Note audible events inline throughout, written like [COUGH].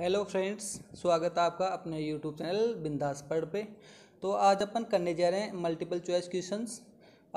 hello friends स्वागत है आपका अपने यूट्यूब चैनल बिंदास पढ़ पे तो आज अपन करने जा रहे हैं मल्टीपल चॉइस क्वेश्चंस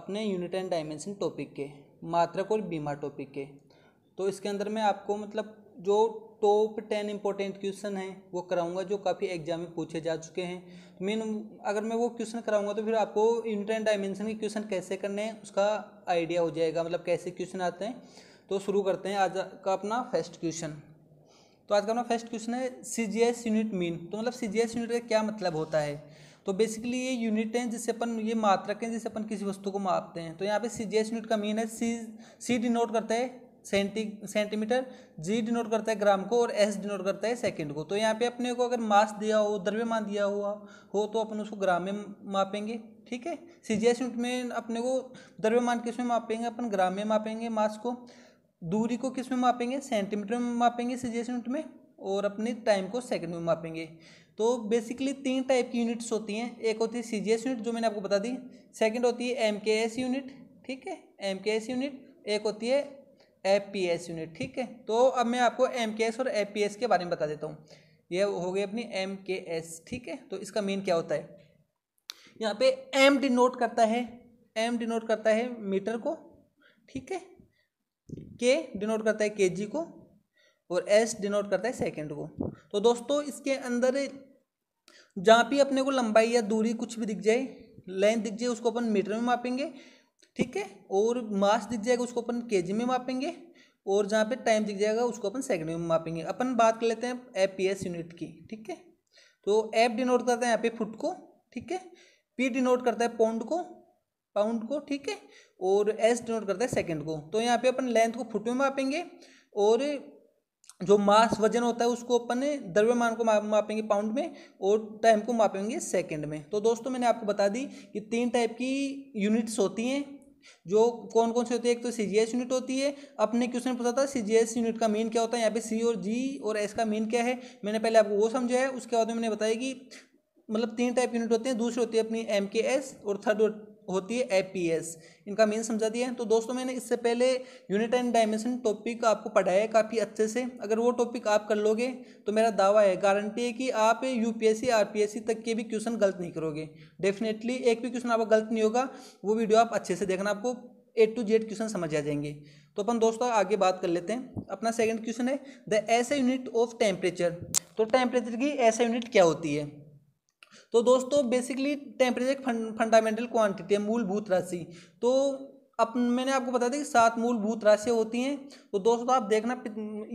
अपने यूनिट एंड डायमेंशन टॉपिक के मात्रक और बीमा टॉपिक के तो इसके अंदर मैं आपको मतलब जो टॉप टेन इंपॉर्टेंट क्वेश्चन हैं वो कराऊंगा जो काफ़ी एग्जाम में पूछे जा चुके हैं मेन अगर मैं वो क्वेश्चन कराऊंगा तो फिर आपको यूनिट एंड डायमेंशन के क्वेश्चन कैसे करने हैं उसका आइडिया हो जाएगा मतलब कैसे क्वेश्चन आते हैं तो शुरू करते हैं आज का अपना फर्स्ट क्वेश्चन तो आज का हमारा फर्स्ट क्वेश्चन है C G S unit mean तो मतलब सी जी एस यूनिट का क्या मतलब होता है तो बेसिकली ये यूनिट हैं जिससे अपन ये मात्रक हैं जिससे अपन किसी वस्तु को मापते हैं तो यहाँ पे सी जी एस यूनिट का मीन है सी सी डिनोट करता है सेंटी सेंटीमीटर जी डिनोट करता है ग्राम को और एस डिनोट करता है सेकंड को तो यहाँ पे अपने को अगर मास दिया हो द्रव्यमान दिया हुआ हो तो अपन उसको ग्राम में मापेंगे ठीक है सी जी एस यूनिट में अपने को द्रव्यमान किस में मापेंगे अपन ग्राम में मापेंगे मास को दूरी को किस में मापेंगे सेंटीमीटर में मापेंगे यूनिट में और अपने टाइम को सेकंड में मापेंगे तो बेसिकली तीन टाइप की यूनिट्स होती हैं एक होती है सी यूनिट जो मैंने आपको बता दी सेकंड होती है एम यूनिट ठीक है एम यूनिट एक होती है एफ यूनिट ठीक है तो अब मैं आपको एम और एफ के बारे में बता देता हूँ ये हो गई अपनी एम ठीक है तो इसका मेन क्या होता है यहाँ पे एम डिनोट करता है एम डिनोट करता है मीटर को ठीक है के डिनोट करता है केजी को और एस डिनोट करता है सेकंड को तो दोस्तों इसके अंदर जहाँ भी अपने को लंबाई या दूरी कुछ भी दिख जाए लेंथ दिख जाए उसको अपन मीटर में मापेंगे ठीक है और मास दिख जाएगा उसको अपन के में मापेंगे और जहाँ पे टाइम दिख जाएगा उसको अपन सेकंड में मापेंगे अपन बात कर लेते हैं एफ पी एस यूनिट की ठीक है तो एफ डिनोट करता है यहाँ पे फुट को ठीक है पी डिनोट करता है पौंड को पाउंड को ठीक है और एस डिनोट करता है सेकंड को तो यहाँ पे अपन लेंथ को फुट में मापेंगे और जो मास वजन होता है उसको अपन द्रव्यमान को मापेंगे पाउंड में और टाइम को मापेंगे सेकंड में तो दोस्तों मैंने आपको बता दी कि तीन टाइप की यूनिट्स होती हैं जो कौन कौन सी होती है एक तो सी जी एस यूनिट होती है अपने क्वेश्चन पूछा था सी जी एस यूनिट का मीन क्या होता है यहाँ पे सी और जी और एस का मीन क्या है मैंने पहले आपको वो समझा है उसके बाद मैंने बताया कि मतलब तीन टाइप यूनिट होते हैं दूसरी होती है अपनी एम के एस और थर्ड होती है एपीएस इनका मीन समझा दिया है तो दोस्तों मैंने इससे पहले यूनिट एंड डायमेंशन टॉपिक आपको पढ़ाया है काफ़ी अच्छे से अगर वो टॉपिक आप कर लोगे तो मेरा दावा है गारंटी है कि आप यूपीएससी आरपीएससी तक के भी क्वेश्चन गलत नहीं करोगे डेफिनेटली एक भी क्वेश्चन आपका गलत नहीं होगा वो वीडियो आप अच्छे से देखना आपको ए टू जेड क्वेश्चन समझ आ जाएंगे तो अपन दोस्तों आगे बात कर लेते हैं अपना सेकेंड क्वेश्चन है the SI unit of temperature तो टेम्परेचर की ऐसा यूनिट क्या होती है तो दोस्तों बेसिकली टेम्परेचर एक फंडामेंटल क्वांटिटी है मूलभूत राशि तो अब मैंने आपको बता दिया कि सात मूलभूत राशियाँ होती हैं तो दोस्तों आप देखना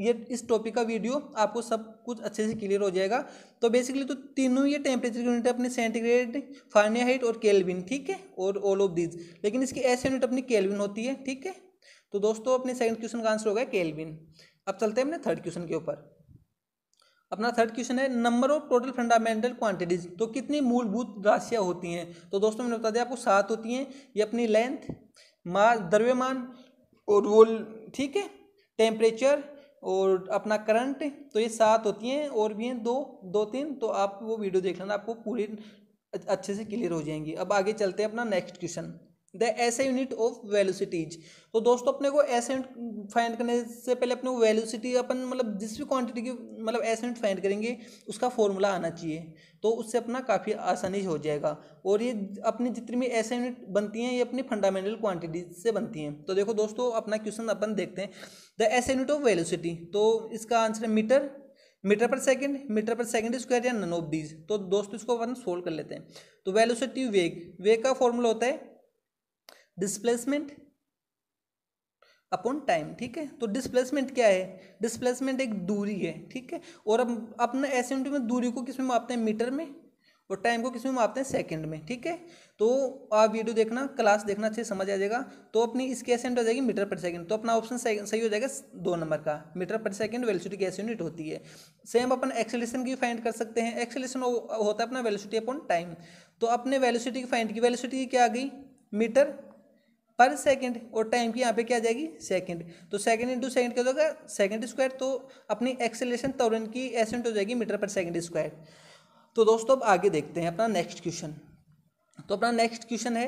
ये इस टॉपिक का वीडियो आपको सब कुछ अच्छे से क्लियर हो जाएगा तो बेसिकली तो तीनों ये टेम्परेचर यूनिट अपने सेंटीग्रेड फारेनहाइट और केल्विन ठीक है और ऑल ऑफ दीज लेकिन इसकी ऐसे यूनिट अपनी केल्विन होती है ठीक है तो दोस्तों अपने सेकंड क्वेश्चन का आंसर होगा केल्विन अब चलते हैं अपने थर्ड क्वेश्चन के ऊपर अपना थर्ड क्वेश्चन है number of total fundamental quantities तो कितनी मूलभूत राशियाँ होती हैं तो दोस्तों मैंने बता दिया आपको सात होती हैं ये अपनी लेंथ मा द्रव्यमान और वो ठीक है टेम्परेचर और अपना करंट तो ये सात होती हैं और भी हैं दो दो तीन तो आप वो वीडियो देख लेना आपको पूरी अच्छे से क्लियर हो जाएंगी अब आगे चलते हैं अपना next question the SI unit of velocities तो दोस्तों अपने को ऐसे यूनिट फाइंड करने से पहले अपने को वेलोसिटी अपन मतलब जिस भी क्वांटिटी की मतलब ऐसे यूनिट फाइंड करेंगे उसका फॉर्मूला आना चाहिए तो उससे अपना काफ़ी आसानी हो जाएगा और ये अपनी जितनी भी ऐसे यूनिट बनती हैं ये अपनी फंडामेंटल क्वान्टिटी से बनती हैं तो देखो दोस्तों अपना क्वेश्चन अपन देखते हैं the SI unit of velocity तो इसका आंसर है मीटर मीटर पर सेकंड मीटर पर सेकंड स्क्वायर या नन ऑफ दीज तो दोस्तों इसको अपन सोल्व कर लेते हैं तो वेलोसिटी वेग वेग का फॉर्मूला होता है डिस्प्लेसमेंट अपॉन टाइम ठीक है तो डिस्प्लेसमेंट क्या है डिस्प्लेसमेंट एक दूरी है ठीक है और अब अपने एस में दूरी को किसमें मापते हैं मीटर में और टाइम को किस में मापते हैं सेकंड में ठीक है तो आप वीडियो देखना क्लास देखना अच्छे समझ आ जाएगा तो अपनी इसकी एस हो जाएगी मीटर पर सेकंड तो अपना ऑप्शन सही हो जाएगा दो नंबर का मीटर पर सेकंड वेलोसिटी की एस यूनिट होती है सेम अपन एक्सेलेशन की फाइंड कर सकते हैं एक्सेलेशन होता है अपना वेलोसिटी अपॉन टाइम तो अपने वेलोसिटी की फाइंड की वेलोसिटी क्या आ गई मीटर पर सेकंड और टाइम की यहाँ पे क्या आ जाएगी सेकंड तो सेकंड इंटू सेकंड क्या होगा सेकंड स्क्वायर तो अपनी एक्सेलेशन तौरन की एसेंट हो जाएगी मीटर पर सेकंड स्क्वायर तो दोस्तों अब आगे देखते हैं अपना नेक्स्ट क्वेश्चन तो अपना नेक्स्ट क्वेश्चन है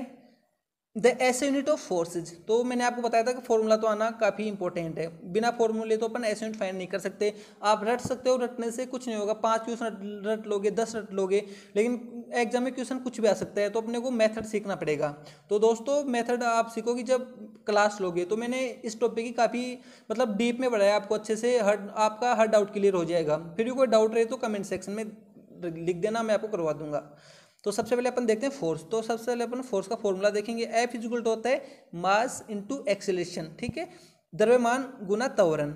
the S unit of forces तो मैंने आपको बताया था कि फॉर्मूला तो आना काफ़ी इंपॉर्टेंट है बिना फॉर्मूले तो अपन एस यूनिट फाइंड नहीं कर सकते आप रट सकते हो रटने से कुछ नहीं होगा पाँच क्वेश्चन रट लोगे दस रट लोगे लेकिन एग्जाम में क्वेश्चन कुछ भी आ सकता है तो अपने को मेथड सीखना पड़ेगा तो दोस्तों मेथड आप सीखोगे जब क्लास लोगे तो मैंने इस टॉपिक की काफ़ी मतलब डीप में पढ़ाया आपको अच्छे से हर आपका हर डाउट क्लियर हो जाएगा फिर भी कोई डाउट रहे तो कमेंट सेक्शन में लिख देना मैं आपको करवा दूंगा तो सबसे पहले अपन देखते हैं फोर्स तो सबसे पहले अपन फोर्स का फॉर्मूला देखेंगे एफ टू होता है मास इंटू एक्सेलेशन ठीक है द्रव्यमान गुना तवरन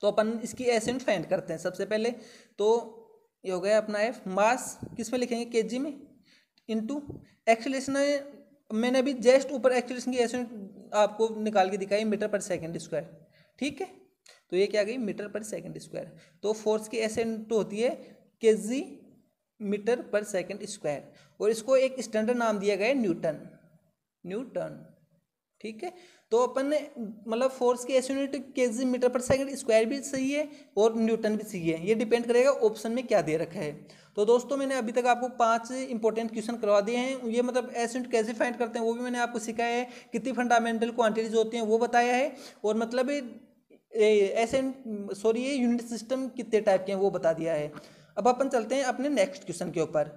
तो अपन इसकी एस यूनिट फाइंड करते हैं सबसे पहले तो ये हो गया अपना एफ मास किस में लिखेंगे के जी में इंटू एक्सेलेशन मैंने अभी जस्ट ऊपर एक्सेलेशन की एस आपको निकाल के दिखाई मीटर पर सेकेंड स्क्वायर ठीक है तो ये क्या गई मीटर पर सेकेंड स्क्वायर तो फोर्स की एस टू होती है के जी मीटर पर सेकंड स्क्वायर और इसको एक स्टैंडर्ड नाम दिया गया है न्यूटन न्यूटन ठीक है तो अपन ने मतलब फोर्स की ऐसी यूनिट के जी मीटर पर सेकंड स्क्वायर भी सही है और न्यूटन भी सही है ये डिपेंड करेगा ऑप्शन में क्या दे रखा है तो दोस्तों मैंने अभी तक आपको पांच इंपॉर्टेंट क्वेश्चन करवा दिए हैं ये मतलब ऐसी यूनिट कैसे फाइंड करते हैं वो भी मैंने आपको सिखाया है कितनी फंडामेंटल क्वान्टिटीज़ होती हैं वो बताया है और मतलब ऐसे सॉरी ये यूनिट सिस्टम कितने टाइप के हैं वो बता दिया है अब अपन चलते हैं अपने नेक्स्ट क्वेश्चन के ऊपर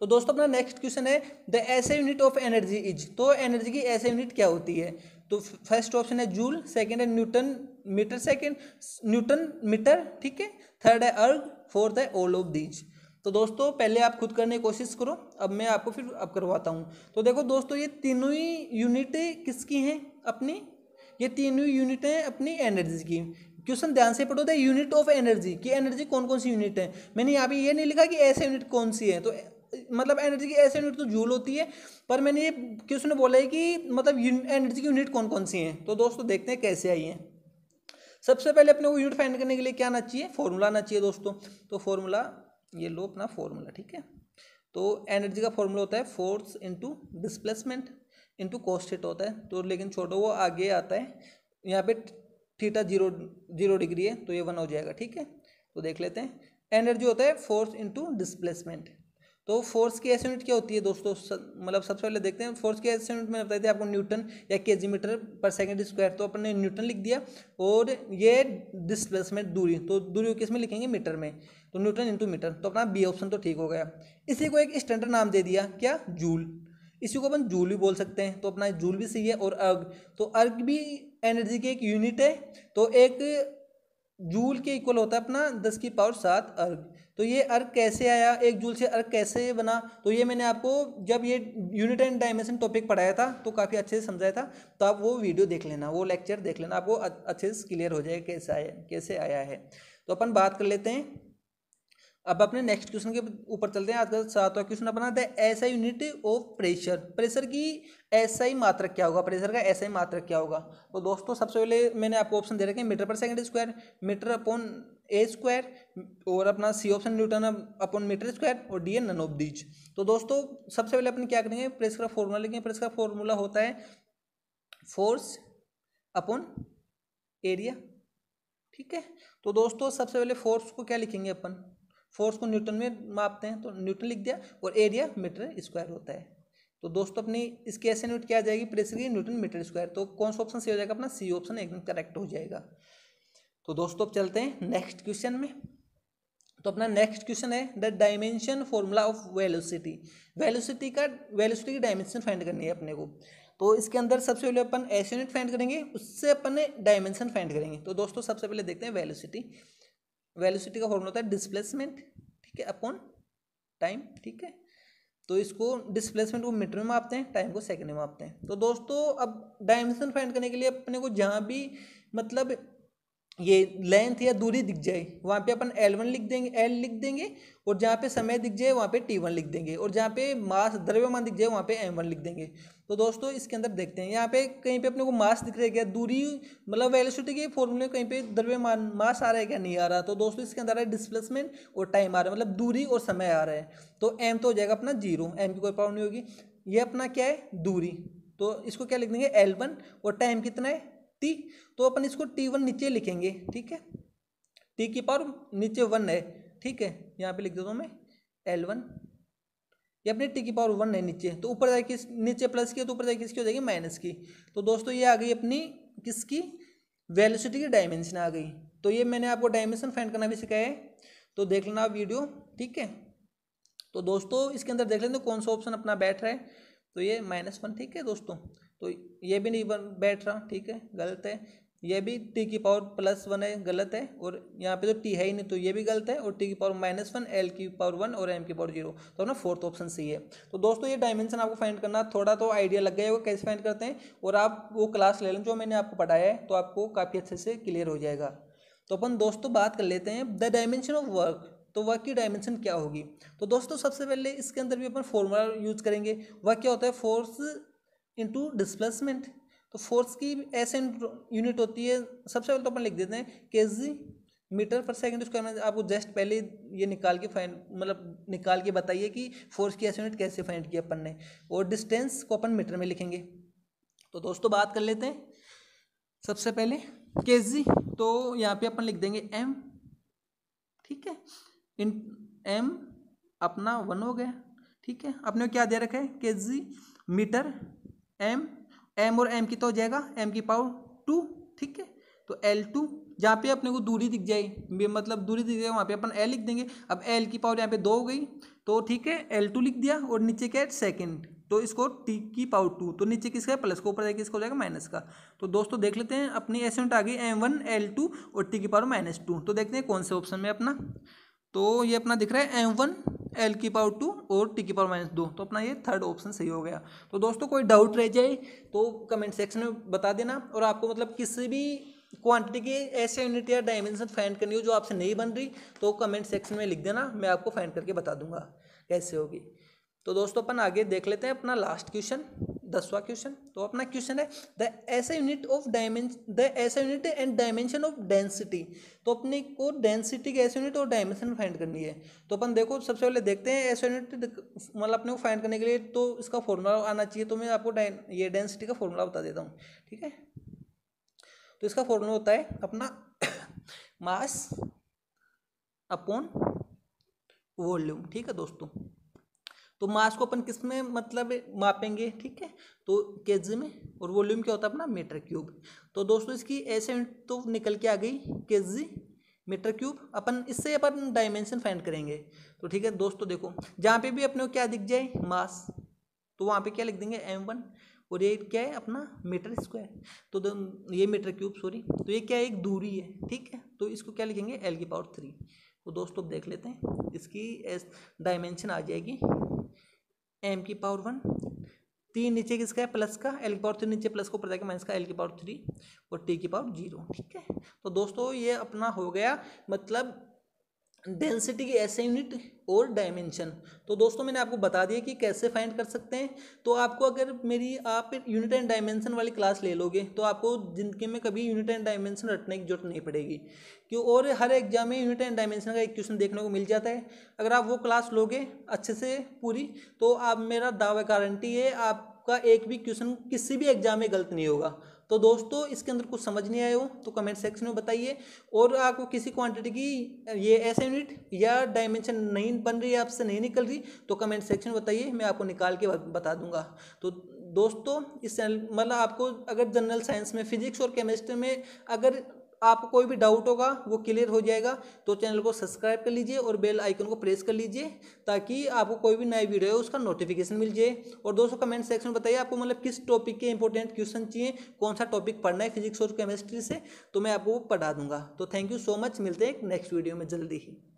तो दोस्तों अपना नेक्स्ट क्वेश्चन है the SI unit of energy is तो एनर्जी की ऐसे यूनिट क्या होती है तो फर्स्ट ऑप्शन है जूल सेकेंड है newton metre second newton metre ठीक है थर्ड है अर्ग फोर्थ है ऑल ऑफ दीज तो दोस्तों पहले आप खुद करने की कोशिश करो अब मैं आपको फिर अब करवाता हूँ तो देखो दोस्तों ये तीनों ही यूनिट किसकी हैं अपनी ये तीनों यूनिटें अपनी एनर्जी की क्वेश्चन ध्यान से पढ़ो द यूनिट ऑफ एनर्जी कि एनर्जी कौन कौन सी यूनिट है मैंने यहाँ पे ये नहीं लिखा कि ऐसे यूनिट कौन सी है तो मतलब एनर्जी की ऐसे यूनिट तो झूल होती है पर मैंने ये क्वेश्चन बोला है कि मतलब एनर्जी की यूनिट कौन कौन सी हैं तो दोस्तों देखते हैं कैसे आई हैं सबसे पहले अपने को यूनिट फाइंड करने के लिए क्या आना चाहिए फॉर्मूला आना चाहिए दोस्तों तो फॉर्मूला ये लो अपना फॉर्मूला ठीक है तो एनर्जी का फॉर्मूला होता है force into displacement into cos theta होता है तो लेकिन छोटो वो आगे आता है यहाँ पे थीटा जीरो जीरो डिग्री है तो ये वन हो जाएगा ठीक है तो देख लेते हैं एनर्जी होता है फोर्स इंटू डिस्प्लेसमेंट तो फोर्स की एस यूनिट क्या होती है दोस्तों मतलब सबसे पहले देखते हैं फोर्स की एस यूनिट मैंने बताई थी आपको न्यूटन या के जी मीटर पर सेकेंड स्क्वायर तो अपने न्यूटन लिख दिया और ये डिस्प्लेसमेंट दूरी तो दूरी किस में लिखेंगे मीटर में तो न्यूटन इंटू मीटर तो अपना बी ऑप्शन तो ठीक हो गया इसी को एक स्टैंडर्ड नाम दे दिया क्या जूल इसी को अपन जूल भी बोल सकते हैं तो अपना जूल भी सही है और अर्ग तो अर्ग भी एनर्जी की एक यूनिट है तो एक जूल के इक्वल होता है अपना दस की पावर सात अर्ग तो ये अर्ग कैसे आया एक जूल से अर्ग कैसे बना तो ये मैंने आपको जब ये यूनिट एंड डायमेंशन टॉपिक पढ़ाया था तो काफ़ी अच्छे से समझाया था तो आप वो वीडियो देख लेना वो लेक्चर देख लेना आपको अच्छे से क्लियर हो जाएगा कैसे आया कैसे आया है तो अपन बात कर लेते हैं अब अपने नेक्स्ट क्वेश्चन के ऊपर चलते हैं आज का सातवां क्वेश्चन अपना है ऐसा यूनिट ऑफ प्रेशर प्रेशर की ऐसा ही मात्रक क्या होगा प्रेशर का ऐसा ही मात्रक क्या होगा तो दोस्तों सबसे पहले मैंने आपको ऑप्शन दे रखे हैं मीटर पर second square metre upon a square और अपना C option newton upon metre square और D N none of these तो दोस्तों सबसे पहले अपन क्या करेंगे प्रेशर का फॉर्मूला लिखेंगे प्रेशर का फॉर्मूला होता है फोर्स अपॉन एरिया ठीक है तो दोस्तों सबसे पहले फोर्स को क्या लिखेंगे अपन फोर्स को न्यूटन में मापते हैं तो न्यूटन लिख दिया और एरिया मीटर स्क्वायर होता है तो दोस्तों अपनी इसकी ऐसे यूनिट क्या जाएगी प्रेशर की न्यूटन मीटर स्क्वायर तो कौन सा ऑप्शन सही हो जाएगा अपना सी ऑप्शन एकदम करेक्ट हो जाएगा तो दोस्तों अब चलते हैं नेक्स्ट क्वेश्चन में तो अपना नेक्स्ट क्वेश्चन है the dimension formula of velocity velocity का वेलोसिटी की डायमेंशन फाइंड करनी है अपने को तो इसके अंदर सबसे पहले अपन एस यूनिट फाइंड करेंगे उससे अपन डायमेंशन फाइंड करेंगे तो दोस्तों सबसे पहले देखते हैं वेलोसिटी वेलोसिटी का फॉर्मूला होता है डिस्प्लेसमेंट ठीक है अपॉन टाइम ठीक है तो इसको डिस्प्लेसमेंट को मीटर में मापते हैं टाइम को सेकंड में मापते हैं तो दोस्तों अब डायमेंशन फाइंड करने के लिए अपने को जहाँ भी मतलब ये लेंथ या दूरी दिख जाए वहाँ पे अपन L1 लिख देंगे L लिख देंगे और जहाँ पे समय दिख जाए वहाँ पे T1 लिख देंगे और जहाँ पे मास द्रव्यमान दिख जाए वहाँ पे M1 लिख देंगे तो दोस्तों इसके अंदर देखते हैं यहाँ पे कहीं पे अपने को मास दिख रहा है क्या दूरी मतलब वेलोसिटी के फॉर्मूले कहीं पे द्रव्यमान मास आ रहा है क्या नहीं आ रहा तो दोस्तों इसके अंदर है डिस्प्लेसमेंट और टाइम आ रहा है मतलब दूरी और समय आ रहा है तो एम तो हो जाएगा अपना जीरो एम की कोई प्रॉब्लम नहीं होगी ये अपना क्या है दूरी तो इसको क्या लिख देंगे एल वन और टाइम कितना है टी तो अपन इसको टी वन नीचे लिखेंगे ठीक है टी की पावर नीचे वन है ठीक है यहाँ पे लिख देता हूँ मैं एल वन ये अपनी टी की पावर वन है नीचे तो ऊपर जाके नीचे प्लस की तो ऊपर जाके इसकी हो जाएगी माइनस की तो दोस्तों ये आ गई अपनी किसकी वेलोसिटी की डायमेंशन आ गई तो ये मैंने आपको डायमेंशन फाइंड करना भी सिखाया है तो देख लेना आप वीडियो ठीक है तो दोस्तों इसके अंदर देख लेते कौन सा ऑप्शन अपना बैठ रहा है तो ये माइनस वन ठीक है दोस्तों तो ये भी नहीं बन बैठ रहा ठीक है गलत है ये भी टी की पावर प्लस वन है गलत है और यहाँ पे तो टी है ही नहीं तो ये भी गलत है और टी की पावर माइनस वन एल की पावर वन और एम की पावर जीरो तो ना फोर्थ ऑप्शन सी है तो दोस्तों ये डायमेंशन आपको फाइंड करना थोड़ा तो आइडिया लग गया होगा कैसे फाइंड करते हैं और आप वो क्लास ले लें जो मैंने आपको पढ़ाया है तो आपको काफ़ी अच्छे से क्लियर हो जाएगा तो अपन दोस्तों बात कर लेते हैं द डायमेंशन ऑफ वर्क तो वह की डायमेंशन क्या होगी तो दोस्तों सबसे पहले इसके अंदर भी अपन फॉर्मूला यूज करेंगे वह क्या होता है फोर्स इंटू डिस्प्लेसमेंट तो फोर्स की ऐसे यूनिट होती है सबसे पहले तो अपन लिख देते हैं के जी मीटर पर सेकंड स्क्वायर में आपको जस्ट पहले ये निकाल के फाइंड मतलब निकाल के बताइए कि फोर्स की ऐसे यूनिट कैसे फाइंड किया अपन ने और डिस्टेंस को अपन मीटर में लिखेंगे तो दोस्तों बात कर लेते हैं सबसे पहले के जी तो यहाँ पे अपन लिख देंगे एम ठीक है इन एम अपना वन हो गया ठीक है अपने क्या दे रखा है K G metre M M और एम कितना हो जाएगा एम की पावर टू ठीक है तो एल टू जहाँ पे अपने को दूरी दिख जाए मतलब दूरी दिख जाए वहाँ पे अपन एल लिख देंगे अब एल की पावर यहाँ पे दो हो गई तो ठीक है एल टू लिख दिया और नीचे क्या है सेकेंड तो इसको टी की पावर टू तो नीचे किसका है प्लस का ऊपर जाएगा किसका हो जाएगा माइनस का तो दोस्तों देख लेते हैं अपनी एसेंट आ गई एम वन एल टू और टी की पावर माइनस टू तो देखते हैं कौन से ऑप्शन में अपना तो ये अपना दिख रहा है एम वन एल की पावर टू और टी की पावर माइनस दो तो अपना ये थर्ड ऑप्शन सही हो गया तो दोस्तों कोई डाउट रह जाए तो कमेंट सेक्शन में बता देना और आपको मतलब किसी भी क्वांटिटी के ऐसे यूनिट या डायमेंशन फाइंड करनी हो जो आपसे नहीं बन रही तो कमेंट सेक्शन में लिख देना मैं आपको फाइंड करके बता दूंगा कैसे होगी तो दोस्तों अपन आगे देख लेते हैं अपना लास्ट क्वेश्चन दसवा क्वेश्चन तो अपना क्वेश्चन है the SI unit of dimension the SI unit and dimension of density तो अपने को डेंसिटी के ऐसे यूनिट और डायमेंशन फाइंड करनी है तो अपन देखो सबसे पहले देखते हैं ऐसा यूनिट मतलब अपने को फाइंड करने के लिए तो इसका फॉर्मूला आना चाहिए तो मैं आपको ये डेंसिटी का फॉर्मूला बता देता हूँ ठीक है तो इसका फॉर्मूला होता है अपना [COUGHS] मास अपॉन वॉल्यूम ठीक है दोस्तों तो मास को अपन किस में मतलब मापेंगे ठीक है तो के में और वॉल्यूम क्या होता है अपना मीटर क्यूब तो दोस्तों इसकी ऐसे तो निकल के आ गई के मीटर क्यूब अपन इससे अपन डायमेंशन फाइंड करेंगे तो ठीक है दोस्तों देखो जहाँ पे भी अपने को क्या दिख जाए मास तो वहाँ पे क्या लिख देंगे एम वन और ये क्या है अपना मीटर स्क्वायर तो ये मीटर क्यूब सॉरी तो ये क्या है एक दूरी है ठीक है तो इसको क्या लिखेंगे एल की पावर थ्री तो दोस्तों देख लेते हैं इसकी डायमेंशन आ जाएगी एम की पावर वन तीन नीचे किसका है प्लस का एल की पावर थ्री नीचे प्लस को ऊपर जाके माइनस का एल की पावर थ्री और टी की पावर जीरो ठीक है तो दोस्तों ये अपना हो गया मतलब डेंसिटी की ऐसे यूनिट और डायमेंशन तो दोस्तों मैंने आपको बता दिया कि कैसे फाइंड कर सकते हैं तो आपको अगर मेरी आप यूनिट एंड डायमेंशन वाली क्लास ले लोगे तो आपको जिंदगी में कभी यूनिट एंड डायमेंशन रटने की जरूरत नहीं पड़ेगी क्यों और हर एग्जाम में यूनिट एंड डायमेंशन का एक क्वेश्चन देखने को मिल जाता है अगर आप वो क्लास लोगे अच्छे से पूरी तो आप मेरा दावा गारंटी है आपका एक भी क्वेश्चन किसी भी एग्जाम में गलत नहीं होगा तो दोस्तों इसके अंदर कुछ समझ नहीं आए हो तो कमेंट सेक्शन में बताइए और आपको किसी क्वांटिटी की ये ऐसे यूनिट या डायमेंशन नहीं बन रही है आपसे नहीं निकल रही तो कमेंट सेक्शन में बताइए मैं आपको निकाल के बता दूंगा तो दोस्तों इस चैनल मतलब आपको अगर जनरल साइंस में फिजिक्स और केमिस्ट्री में अगर आपको कोई भी डाउट होगा वो क्लियर हो जाएगा तो चैनल को सब्सक्राइब कर लीजिए और बेल आइकन को प्रेस कर लीजिए ताकि आपको कोई भी नई वीडियो है उसका नोटिफिकेशन मिल जाए और दोस्तों कमेंट सेक्शन में बताइए आपको मतलब किस टॉपिक के इंपॉर्टेंट क्वेश्चन चाहिए कौन सा टॉपिक पढ़ना है फिजिक्स और केमिस्ट्री से तो मैं आपको पढ़ा दूंगा तो थैंक यू सो मच मिलते हैं नेक्स्ट वीडियो में जल्दी ही